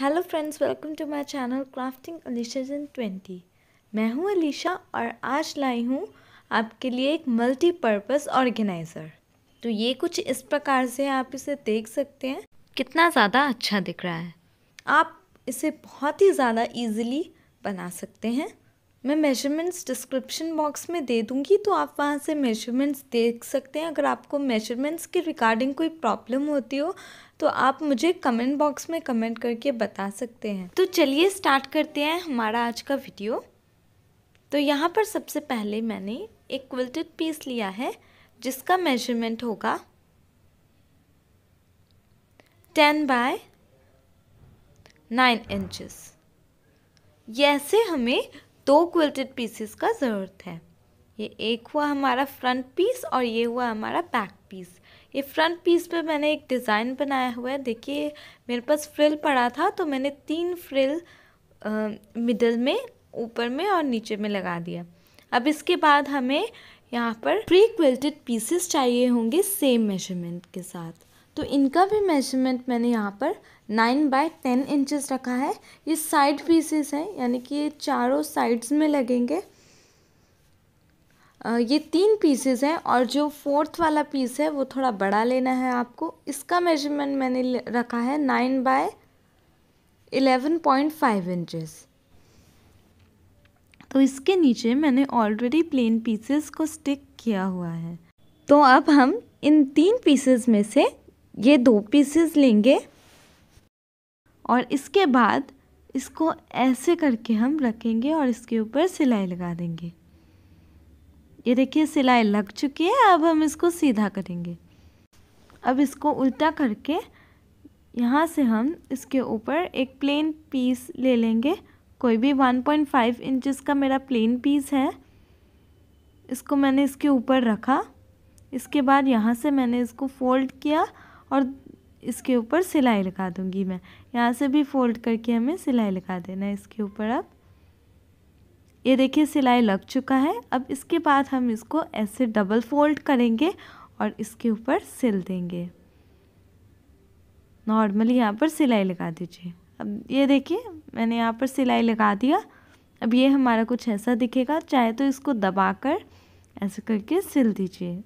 hello friends welcome to my channel crafting Alisha's in twenty मैं हूं अलीशा और आज लाई हूं आपके लिए एक मल्टीपर्पज़ ऑर्गेनाइज़र तो ये कुछ इस प्रकार से आप इसे देख सकते हैं कितना ज़्यादा अच्छा दिख रहा है आप इसे बहुत ही ज़्यादा इजीली बना सकते हैं मैं मेजरमेंट्स डिस्क्रिप्शन बॉक्स में दे दूँगी तो आप वहाँ से मेजरमेंट्स देख सकते हैं अगर आपको मेजरमेंट्स के रिगार्डिंग कोई प्रॉब्लम होती हो तो आप मुझे कमेंट बॉक्स में कमेंट करके बता सकते हैं तो चलिए स्टार्ट करते हैं हमारा आज का वीडियो तो यहाँ पर सबसे पहले मैंने एक क्विल्टेड पीस लिया है जिसका मेजरमेंट होगा टेन बाय नाइन इंचेस ये ऐसे हमें दो क्विल्टेड पीसेस का ज़रूरत है ये एक हुआ हमारा फ्रंट पीस और ये हुआ हमारा बैक पीस ये फ्रंट पीस पे मैंने एक डिज़ाइन बनाया हुआ है देखिए मेरे पास फ्रिल पड़ा था तो मैंने तीन फ्रिल मिडल में ऊपर में और नीचे में लगा दिया अब इसके बाद हमें यहाँ पर प्री क्विल्टेड पीसेस चाहिए होंगे सेम मेजरमेंट के साथ तो इनका भी मेजरमेंट मैंने यहाँ पर नाइन बाय टेन इंचज़ रखा है ये साइड पीसेस हैं यानी कि ये चारों साइड्स में लगेंगे ये तीन पीसेस हैं और जो फोर्थ वाला पीस है वो थोड़ा बड़ा लेना है आपको इसका मेजरमेंट मैंने रखा है nine by eleven point five inches तो इसके नीचे मैंने ऑलरेडी प्लेन पीसेस को स्टिक किया हुआ है तो अब हम इन तीन पीसेस में से ये दो पीसेस लेंगे और इसके बाद इसको ऐसे करके हम रखेंगे और इसके ऊपर सिलाई लगा देंगे ये देखिए सिलाई लग चुकी है अब हम इसको सीधा करेंगे अब इसको उल्टा करके यहाँ से हम इसके ऊपर एक प्लेन पीस ले लेंगे कोई भी 1.5 पॉइंट इंचज़ का मेरा प्लेन पीस है इसको मैंने इसके ऊपर रखा इसके बाद यहाँ से मैंने इसको फोल्ड किया और इसके ऊपर सिलाई लगा दूँगी मैं यहाँ से भी फोल्ड करके हमें सिलाई लगा देना है इसके ऊपर अब ये देखिए सिलाई लग चुका है अब इसके बाद हम इसको ऐसे डबल फोल्ड करेंगे और इसके ऊपर सिल देंगे नॉर्मली यहाँ पर सिलाई लगा दीजिए अब ये देखिए मैंने यहाँ पर सिलाई लगा दिया अब ये हमारा कुछ ऐसा दिखेगा चाहे तो इसको दबाकर ऐसे करके सिल दीजिए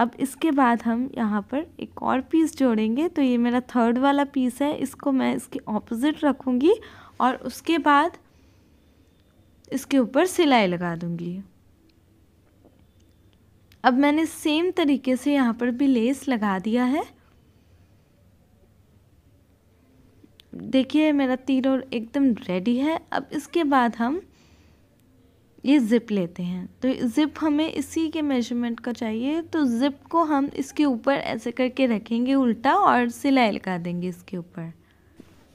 अब इसके बाद हम यहाँ पर एक और पीस जोड़ेंगे तो ये मेरा थर्ड वाला पीस है इसको मैं इसके ऑपोजिट रखूँगी और उसके बाद इसके ऊपर सिलाई लगा दूँगी अब मैंने सेम तरीके से यहाँ पर भी लेस लगा दिया है देखिए मेरा तीर और एकदम रेडी है अब इसके बाद हम ये ज़िप लेते हैं तो ज़िप हमें इसी के मेजरमेंट का चाहिए तो ज़िप को हम इसके ऊपर ऐसे करके रखेंगे उल्टा और सिलाई लगा देंगे इसके ऊपर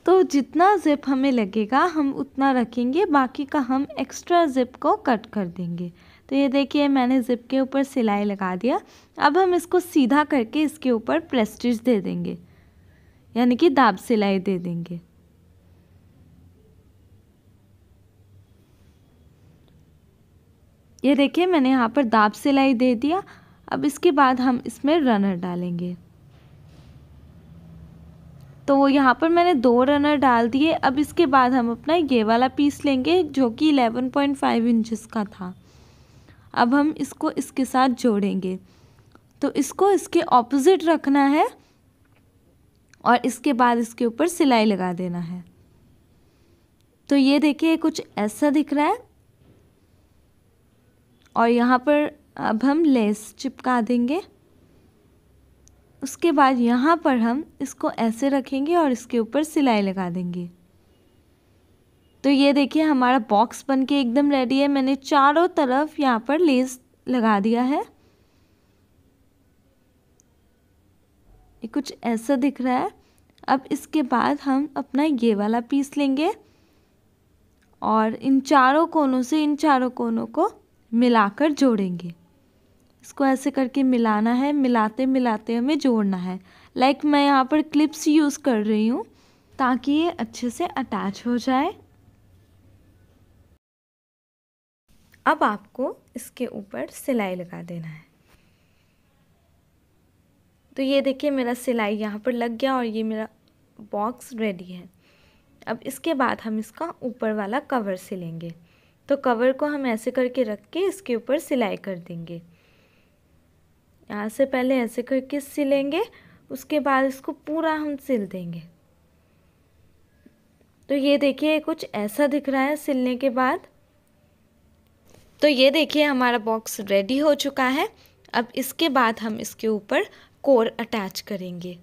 तो जितना ज़िप हमें लगेगा हम उतना रखेंगे बाकी का हम एक्स्ट्रा ज़िप को कट कर देंगे तो ये देखिए मैंने ज़िप के ऊपर सिलाई लगा दिया अब हम इसको सीधा करके इसके ऊपर प्रेस्टिज दे देंगे यानी कि दाब सिलाई दे देंगे ये देखिए मैंने यहाँ पर दाब सिलाई दे दिया अब इसके बाद हम इसमें रनर डालेंगे तो यहाँ पर मैंने दो रनर डाल दिए अब इसके बाद हम अपना ये वाला पीस लेंगे जो कि 11.5 इंचज का था अब हम इसको इसके साथ जोड़ेंगे तो इसको इसके ऑपोजिट रखना है और इसके बाद इसके ऊपर सिलाई लगा देना है तो ये देखिए कुछ ऐसा दिख रहा है और यहाँ पर अब हम लेस चिपका देंगे उसके बाद यहाँ पर हम इसको ऐसे रखेंगे और इसके ऊपर सिलाई लगा देंगे तो ये देखिए हमारा बॉक्स बन के एकदम रेडी है मैंने चारों तरफ यहाँ पर लेस लगा दिया है ये कुछ ऐसा दिख रहा है अब इसके बाद हम अपना ये वाला पीस लेंगे और इन चारों कोनों से इन चारों कोनों को मिलाकर जोड़ेंगे इसको ऐसे करके मिलाना है मिलाते मिलाते हमें जोड़ना है लाइक like मैं यहाँ पर क्लिप्स यूज़ कर रही हूँ ताकि ये अच्छे से अटैच हो जाए अब आपको इसके ऊपर सिलाई लगा देना है तो ये देखिए मेरा सिलाई यहाँ पर लग गया और ये मेरा बॉक्स रेडी है अब इसके बाद हम इसका ऊपर वाला कवर सिलेंगे तो कवर को हम ऐसे करके रख के इसके ऊपर सिलाई कर देंगे यहाँ से पहले ऐसे करके सिलेंगे उसके बाद इसको पूरा हम सिल देंगे तो ये देखिए कुछ ऐसा दिख रहा है सिलने के बाद तो ये देखिए हमारा बॉक्स रेडी हो चुका है अब इसके बाद हम इसके ऊपर कोर अटैच करेंगे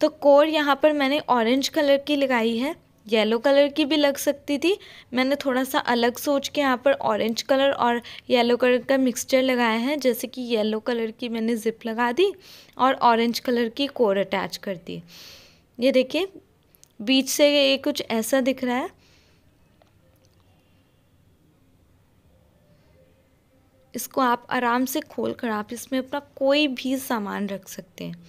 तो कोर यहाँ पर मैंने ऑरेंज कलर की लगाई है येलो कलर की भी लग सकती थी मैंने थोड़ा सा अलग सोच के यहाँ पर ऑरेंज कलर और येलो कलर का मिक्सचर लगाया है जैसे कि येलो कलर की मैंने ज़िप लगा दी और ऑरेंज कलर की कोर अटैच कर दी ये देखिए बीच से ये कुछ ऐसा दिख रहा है इसको आप आराम से खोल कर आप इसमें अपना कोई भी सामान रख सकते हैं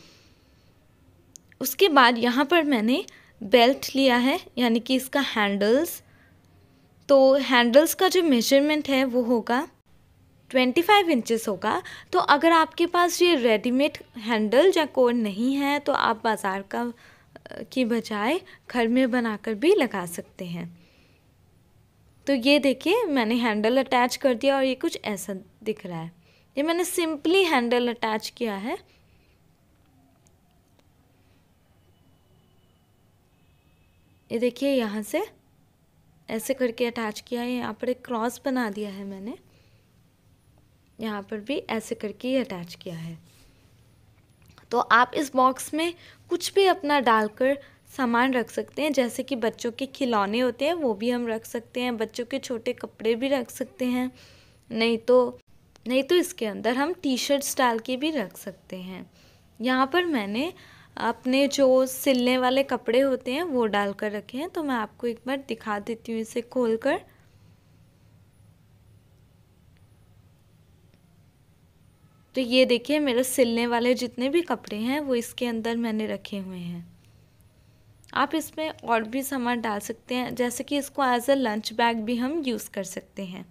उसके बाद यहाँ पर मैंने बेल्ट लिया है यानी कि इसका हैंडल्स तो हैंडल्स का जो मेजरमेंट है वो होगा 25 इंचज़ होगा तो अगर आपके पास ये रेडीमेड हैंडल या कोड नहीं है तो आप बाज़ार का की बजाय घर में बनाकर भी लगा सकते हैं तो ये देखिए मैंने हैंडल अटैच कर दिया और ये कुछ ऐसा दिख रहा है ये मैंने सिंपली हैंडल अटैच किया है ये देखिए यहाँ से ऐसे करके अटैच किया है यहाँ पर एक क्रॉस बना दिया है मैंने यहाँ पर भी ऐसे करके ही अटैच किया है तो आप इस बॉक्स में कुछ भी अपना डालकर सामान रख सकते हैं जैसे कि बच्चों के खिलौने होते हैं वो भी हम रख सकते हैं बच्चों के छोटे कपड़े भी रख सकते हैं नहीं तो नहीं तो इसके अंदर हम टी शर्ट्स डाल के भी रख सकते हैं यहाँ पर मैंने आपने जो सिलने वाले कपड़े होते हैं वो डाल कर रखे हैं तो मैं आपको एक बार दिखा देती हूँ इसे खोल कर तो ये देखिए मेरे सिलने वाले जितने भी कपड़े हैं वो इसके अंदर मैंने रखे हुए हैं आप इसमें और भी सामान डाल सकते हैं जैसे कि इसको एज अ लंच बैग भी हम यूज़ कर सकते हैं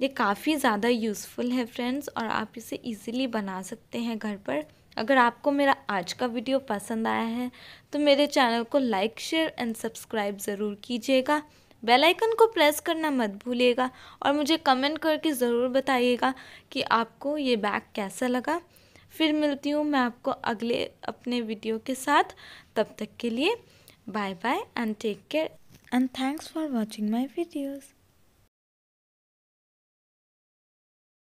ये काफ़ी ज़्यादा यूज़फुल है फ्रेंड्स और आप इसे इजीली बना सकते हैं घर पर अगर आपको मेरा आज का वीडियो पसंद आया है तो मेरे चैनल को लाइक शेयर एंड सब्सक्राइब ज़रूर कीजिएगा बेल आइकन को प्रेस करना मत भूलिएगा और मुझे कमेंट करके ज़रूर बताइएगा कि आपको ये बैग कैसा लगा फिर मिलती हूँ मैं आपको अगले अपने वीडियो के साथ तब तक के लिए bye bye and take care and thanks for watching my videos